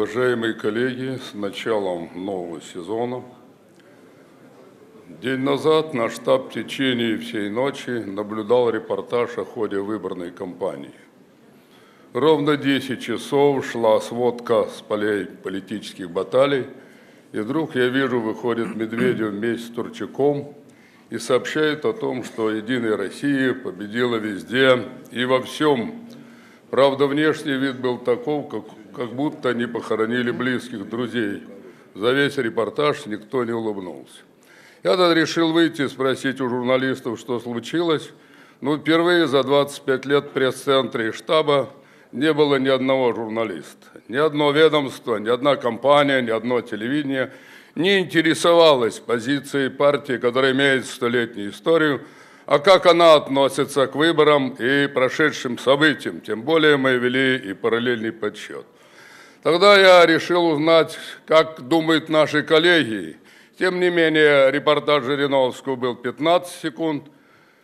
Уважаемые коллеги, с началом нового сезона. День назад на штаб в течение всей ночи наблюдал репортаж о ходе выборной кампании. Ровно 10 часов шла сводка с полей политических баталий, и вдруг я вижу, выходит Медведев вместе с Турчаком и сообщает о том, что «Единая Россия» победила везде и во всем. Правда, внешний вид был таков, как как будто они похоронили близких, друзей. За весь репортаж никто не улыбнулся. Я тогда решил выйти и спросить у журналистов, что случилось. Но ну, впервые за 25 лет пресс-центре и штаба не было ни одного журналиста. Ни одно ведомство, ни одна компания, ни одно телевидение не интересовалось позицией партии, которая имеет столетнюю историю, а как она относится к выборам и прошедшим событиям. Тем более мы вели и параллельный подсчет – Тогда я решил узнать, как думают наши коллеги. Тем не менее, репортаж Жириновского был 15 секунд,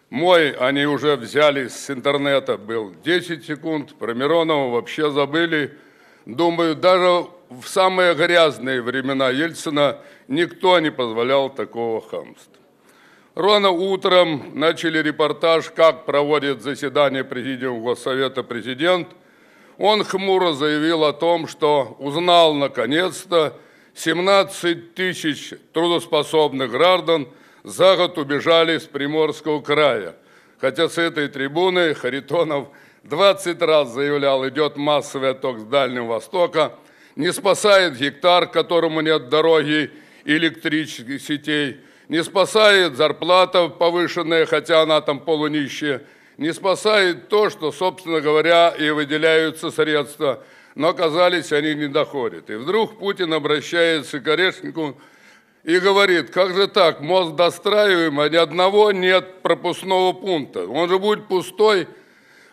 мой они уже взяли с интернета, был 10 секунд, про Миронова вообще забыли. Думаю, даже в самые грязные времена Ельцина никто не позволял такого хамства. Рано утром начали репортаж, как проводит заседание Президиума Госсовета президент – он хмуро заявил о том, что узнал наконец-то 17 тысяч трудоспособных граждан за год убежали с Приморского края. Хотя с этой трибуны Харитонов 20 раз заявлял, идет массовый отток с Дальнего Востока, не спасает гектар, которому нет дороги, электрических сетей, не спасает зарплата повышенная, хотя она там полунищая, не спасает то, что, собственно говоря, и выделяются средства, но, казались, они не доходят. И вдруг Путин обращается к Орешнику и говорит, как же так, мост достраиваем, а ни одного нет пропускного пункта, он же будет пустой.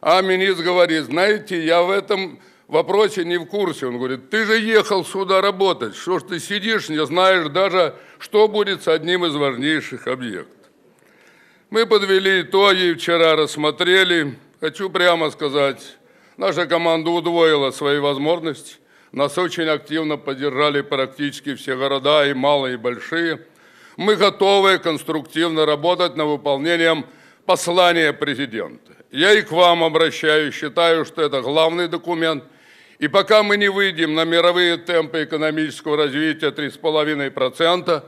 А министр говорит, знаете, я в этом вопросе не в курсе. Он говорит, ты же ехал сюда работать, что ж ты сидишь, не знаешь даже, что будет с одним из важнейших объектов. Мы подвели итоги, вчера рассмотрели. Хочу прямо сказать, наша команда удвоила свои возможности. Нас очень активно поддержали практически все города, и малые, и большие. Мы готовы конструктивно работать над выполнением послания президента. Я и к вам обращаюсь, считаю, что это главный документ. И пока мы не выйдем на мировые темпы экономического развития 3,5%,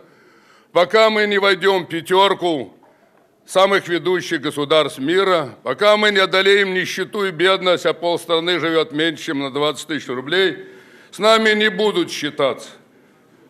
пока мы не войдем в пятерку самых ведущих государств мира. Пока мы не одолеем нищету и бедность, а полстраны живет меньше, чем на 20 тысяч рублей, с нами не будут считаться.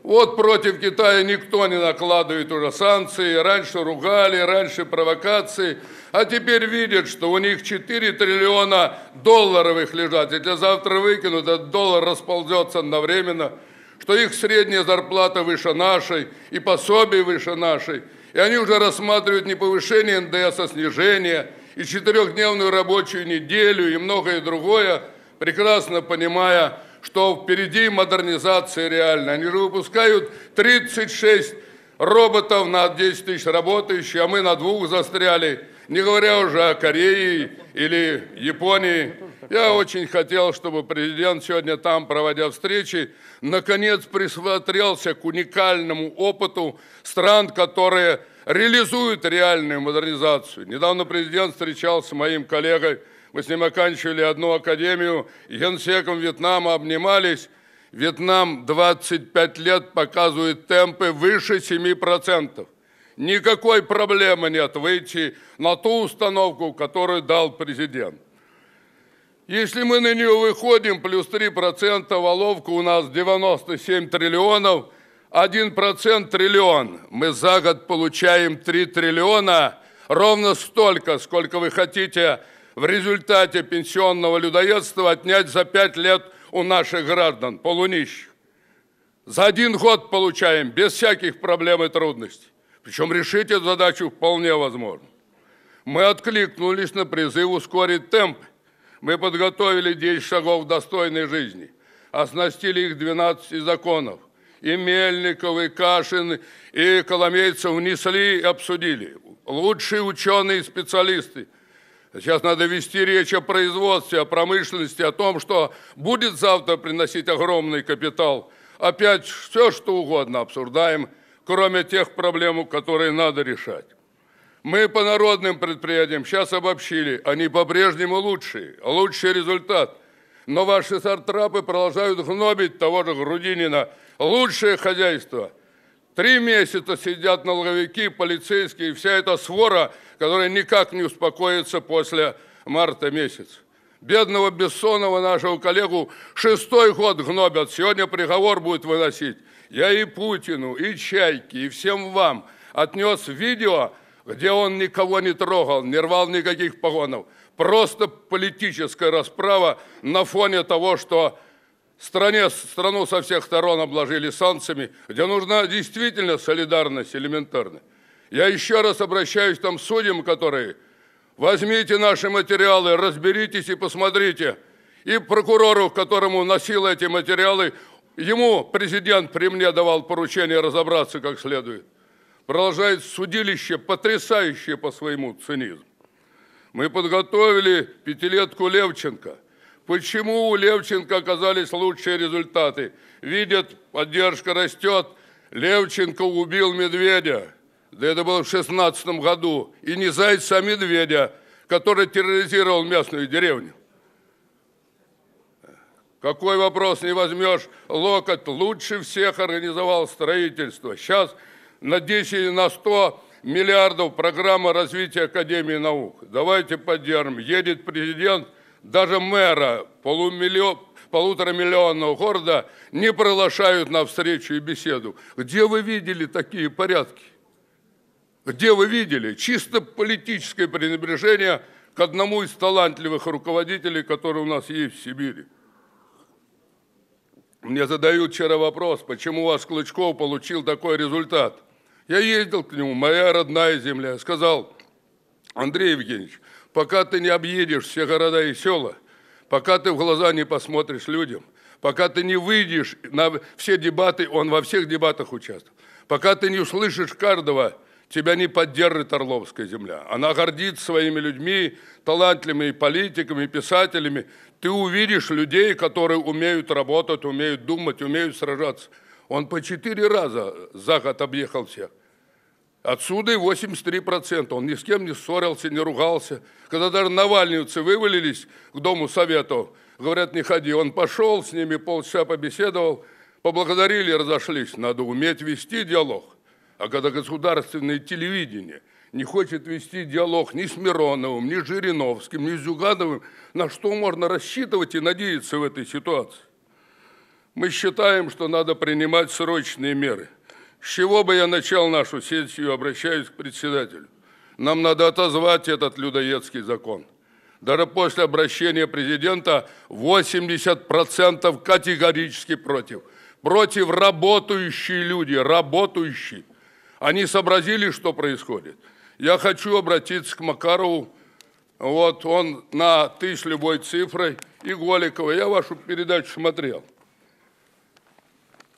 Вот против Китая никто не накладывает уже санкции, раньше ругали, раньше провокации, а теперь видят, что у них 4 триллиона долларов их лежат, если завтра выкинут, этот доллар расползется одновременно, что их средняя зарплата выше нашей и пособие выше нашей – и они уже рассматривают не повышение НДС, а снижение, и четырехдневную рабочую неделю, и многое другое, прекрасно понимая, что впереди модернизация реальна. Они же выпускают 36 роботов на 10 тысяч работающих, а мы на двух застряли, не говоря уже о Корее или Японии. Я очень хотел, чтобы президент сегодня там, проводя встречи, наконец присмотрелся к уникальному опыту стран, которые реализуют реальную модернизацию. Недавно президент встречался с моим коллегой, мы с ним оканчивали одну академию, генсеком Вьетнама обнимались. Вьетнам 25 лет показывает темпы выше 7%. Никакой проблемы нет выйти на ту установку, которую дал президент. Если мы на нее выходим, плюс 3% воловка у нас 97 триллионов, 1% триллион. Мы за год получаем 3 триллиона, ровно столько, сколько вы хотите в результате пенсионного людоедства отнять за 5 лет у наших граждан, полунищих. За один год получаем, без всяких проблем и трудностей. Причем решить эту задачу вполне возможно. Мы откликнулись на призыв ускорить темпы мы подготовили 10 шагов достойной жизни, оснастили их 12 законов. И Мельников, и Кашин, и Коломейцев внесли и обсудили. Лучшие ученые и специалисты. Сейчас надо вести речь о производстве, о промышленности, о том, что будет завтра приносить огромный капитал. Опять все, что угодно обсуждаем, кроме тех проблем, которые надо решать. Мы по народным предприятиям сейчас обобщили, они по-прежнему лучшие, лучший результат. Но ваши сартрапы продолжают гнобить того же Грудинина. Лучшее хозяйство. Три месяца сидят налоговики, полицейские, вся эта свора, которая никак не успокоится после марта месяца. Бедного Бессонова, нашего коллегу, шестой год гнобят. Сегодня приговор будет выносить. Я и Путину, и Чайке, и всем вам отнес видео, где он никого не трогал, не рвал никаких погонов. Просто политическая расправа на фоне того, что стране, страну со всех сторон обложили санкциями, где нужна действительно солидарность элементарная. Я еще раз обращаюсь к там судьям, которые возьмите наши материалы, разберитесь и посмотрите. И прокурору, которому носил эти материалы, ему президент при мне давал поручение разобраться как следует продолжает судилище, потрясающее по своему цинизму. Мы подготовили пятилетку Левченко. Почему у Левченко оказались лучшие результаты? Видят, поддержка растет. Левченко убил медведя. Да это было в 16 году. И не зайца, а медведя, который терроризировал местную деревню. Какой вопрос не возьмешь? Локоть лучше всех организовал строительство. Сейчас на 10 или на 100 миллиардов программа развития Академии наук. Давайте поддержим. Едет президент, даже мэра полумиллион, полутора города не приглашают на встречу и беседу. Где вы видели такие порядки? Где вы видели? Чисто политическое пренебрежение к одному из талантливых руководителей, который у нас есть в Сибири. Мне задают вчера вопрос, почему у вас Клычков получил такой результат. Я ездил к нему, моя родная земля. Сказал, Андрей Евгеньевич, пока ты не объедешь все города и села, пока ты в глаза не посмотришь людям, пока ты не выйдешь на все дебаты, он во всех дебатах участвовал, пока ты не услышишь каждого, тебя не поддержит Орловская земля. Она гордится своими людьми, талантливыми политиками, писателями. Ты увидишь людей, которые умеют работать, умеют думать, умеют сражаться – он по четыре раза за год объехал всех. Отсюда и 83%. Он ни с кем не ссорился, не ругался. Когда даже навальневцы вывалились к Дому Советов, говорят, не ходи. Он пошел с ними, полчаса побеседовал, поблагодарили и разошлись. Надо уметь вести диалог. А когда государственное телевидение не хочет вести диалог ни с Мироновым, ни с Жириновским, ни с Зюгановым, на что можно рассчитывать и надеяться в этой ситуации? Мы считаем, что надо принимать срочные меры. С чего бы я начал нашу сессию, обращаюсь к председателю. Нам надо отозвать этот людоедский закон. Даже после обращения президента 80% категорически против. Против работающие люди, работающие. Они сообразили, что происходит. Я хочу обратиться к Макарову. Вот он на «ты» с любой цифрой и Голикова. Я вашу передачу смотрел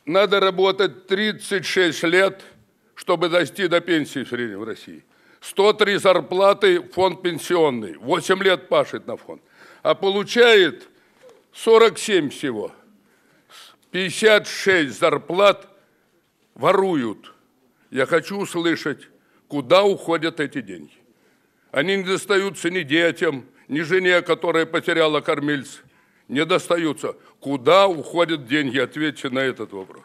надо работать 36 лет, чтобы дойти до пенсии в среднем в России. 103 зарплаты фонд пенсионный, 8 лет пашет на фонд. А получает 47 всего. 56 зарплат воруют. Я хочу услышать, куда уходят эти деньги. Они не достаются ни детям, ни жене, которая потеряла кормильца не достаются. Куда уходят деньги? Ответьте на этот вопрос.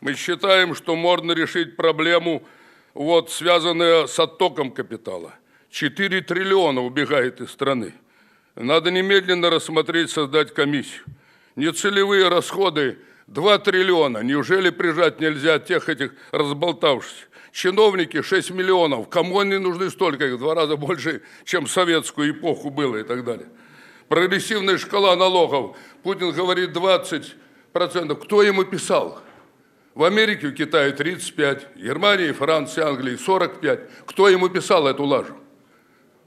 Мы считаем, что можно решить проблему, вот, связанную с оттоком капитала. 4 триллиона убегает из страны. Надо немедленно рассмотреть, создать комиссию. Нецелевые расходы 2 триллиона. Неужели прижать нельзя тех этих разболтавшихся? Чиновники 6 миллионов. Кому они нужны столько? Их в два раза больше, чем в советскую эпоху было и так далее. Прогрессивная шкала налогов. Путин говорит 20%. Кто ему писал? В Америке, в Китае 35, Германии, Франции, Англии 45. Кто ему писал эту лажу?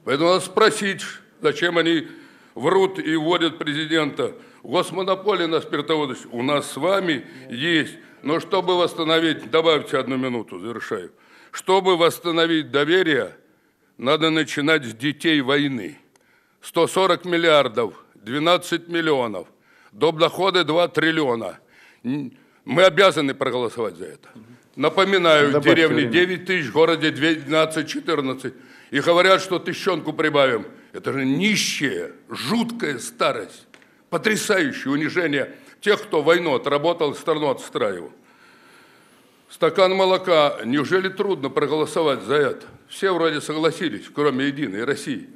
Поэтому надо спросить, зачем они врут и вводят президента. Госмонополия на спиртоводы у нас с вами есть. Но чтобы восстановить, добавьте одну минуту, завершаю. Чтобы восстановить доверие, надо начинать с детей войны. 140 миллиардов, 12 миллионов, доп. доходы 2 триллиона. Мы обязаны проголосовать за это. Напоминаю, Добавьте в деревне 9 тысяч, в городе 12-14. И говорят, что тыщенку прибавим. Это же нищая, жуткая старость. Потрясающее унижение тех, кто войну отработал, страну отстраивал. Стакан молока. Неужели трудно проголосовать за это? Все вроде согласились, кроме Единой России.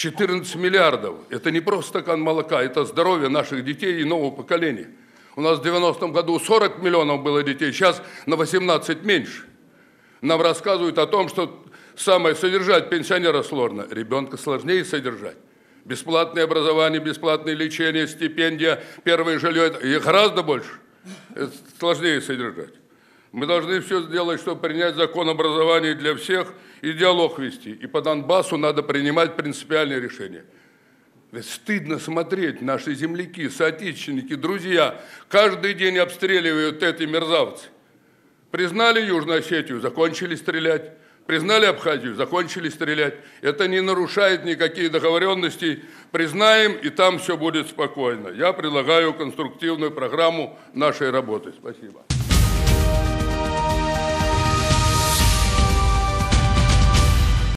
14 миллиардов. Это не просто стакан молока, это здоровье наших детей и нового поколения. У нас в 90-м году 40 миллионов было детей, сейчас на 18 меньше. Нам рассказывают о том, что самое содержать пенсионера сложно, ребенка сложнее содержать. Бесплатное образование, бесплатное лечение, стипендия, первое жилье, их гораздо больше. Это сложнее содержать. Мы должны все сделать, чтобы принять закон образования для всех и диалог вести. И по Донбассу надо принимать принципиальные решения. Ведь стыдно смотреть, наши земляки, соотечественники, друзья, каждый день обстреливают эти мерзавцы. Признали Южную Осетию, закончили стрелять. Признали Абхазию, закончили стрелять. Это не нарушает никакие договоренности. Признаем, и там все будет спокойно. Я предлагаю конструктивную программу нашей работы. Спасибо.